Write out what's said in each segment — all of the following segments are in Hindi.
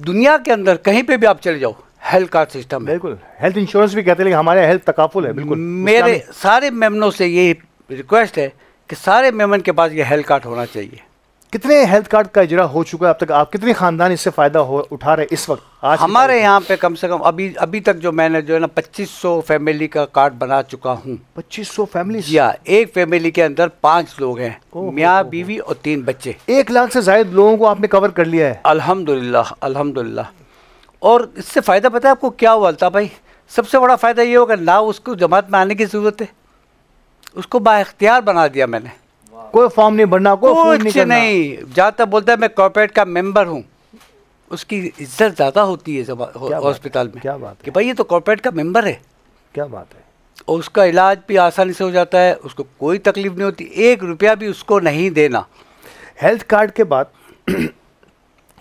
दुनिया के अंदर कहीं पे भी आप चले जाओ हेल्थ कार्ड सिस्टम बिल्कुल हेल्थ इंश्योरेंस भी कहते हैं हमारे हेल्थ तकाफुल है बिल्कुल मेरे सारे मेमनों से ये रिक्वेस्ट है कि सारे मेमन के पास ये हेल्थ कार्ड होना चाहिए कितने हेल्थ कार्ड का इजरा हो चुका है अब तक आप कितने खानदान इससे फ़ायदा हो उठा रहे इस वक्त आज हमारे यहाँ पे कम से कम अभी अभी तक जो मैंने जो है ना 2500 फैमिली का कार्ड बना चुका हूँ 2500 फैमिली या एक फैमिली के अंदर पांच लोग हैं मियाँ बीवी और तीन बच्चे एक लाख से जायद लोगों को आपने कवर कर लिया है अलहमदुल्ला अलहमदुल्ला और इससे फ़ायदा पता है आपको क्या हुआ था भाई सबसे बड़ा फ़ायदा ये होगा ना उसको जमात में आने की ज़रूरत है उसको बाख्तियार बना दिया मैंने कोई फॉर्म नहीं भरना कोई कुछ नहीं, नहीं ज़्यादातर बोलता है मैं कॉर्पोरेट का मेंबर हूँ उसकी इज्जत ज़्यादा होती है हॉस्पिटल में क्या बात है? कि भाई ये तो कॉर्पोरेट का मेंबर है क्या बात है और उसका इलाज भी आसानी से हो जाता है उसको कोई तकलीफ नहीं होती एक रुपया भी उसको नहीं देना हेल्थ कार्ड के बाद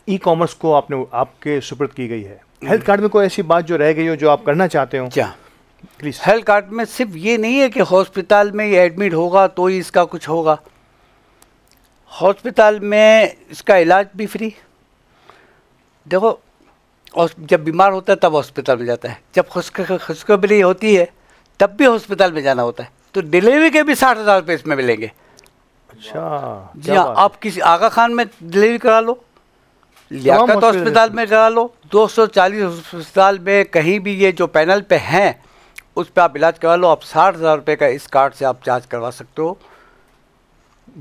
ई कॉमर्स को आपने आपके सुप्रत की गई है हेल्थ कार्ड में कोई ऐसी बात जो रह गई हो जो आप करना चाहते हो क्या प्लीज़ हेल्थ कार्ड में सिर्फ ये नहीं है कि हॉस्पिटल में ये एडमिट होगा तो ही इसका कुछ होगा हॉस्पिटल में इसका इलाज भी फ्री देखो जब बीमार होता है तब हॉस्पिटल में जाता है जब खुशखबरी होती है तब भी हॉस्पिटल में जाना होता है तो डिलीवरी के भी साठ हज़ार रुपये इसमें मिलेंगे अच्छा जी हाँ आप किसी आगा खान में डिलीवरी करा लो लियाकत हॉस्पिटल में करा लो 240 हॉस्पिटल में कहीं भी ये जो पैनल पे हैं उस पर आप इलाज करा लो आप साठ हज़ार रुपये का इस कार्ड से आप चार्ज करवा सकते हो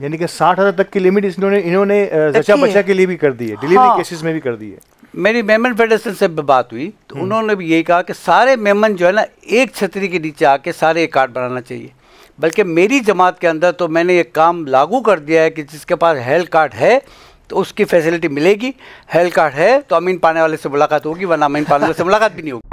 यानी कि साठ हज़ार तक की लिमिट इन्होंने इन्होंने जचा बचा के लिए भी कर दी है डिलीवरी हाँ। केसेस में भी कर दी है मेरी मेमन फेडरेशन से बात हुई तो हम्म। उन्होंने भी यही कहा कि सारे मेमन जो है ना एक छतरी के नीचे आके सारे एक कार्ड बनाना चाहिए बल्कि मेरी जमात के अंदर तो मैंने ये काम लागू कर दिया है कि जिसके पास हेल्थ कार्ड है तो उसकी फैसिलिटी मिलेगी हेल्थ कार्ड है तो अमीन पाने वाले से मुलाकात होगी वरना अमीन पाने वाले से मुलाकात भी नहीं होगी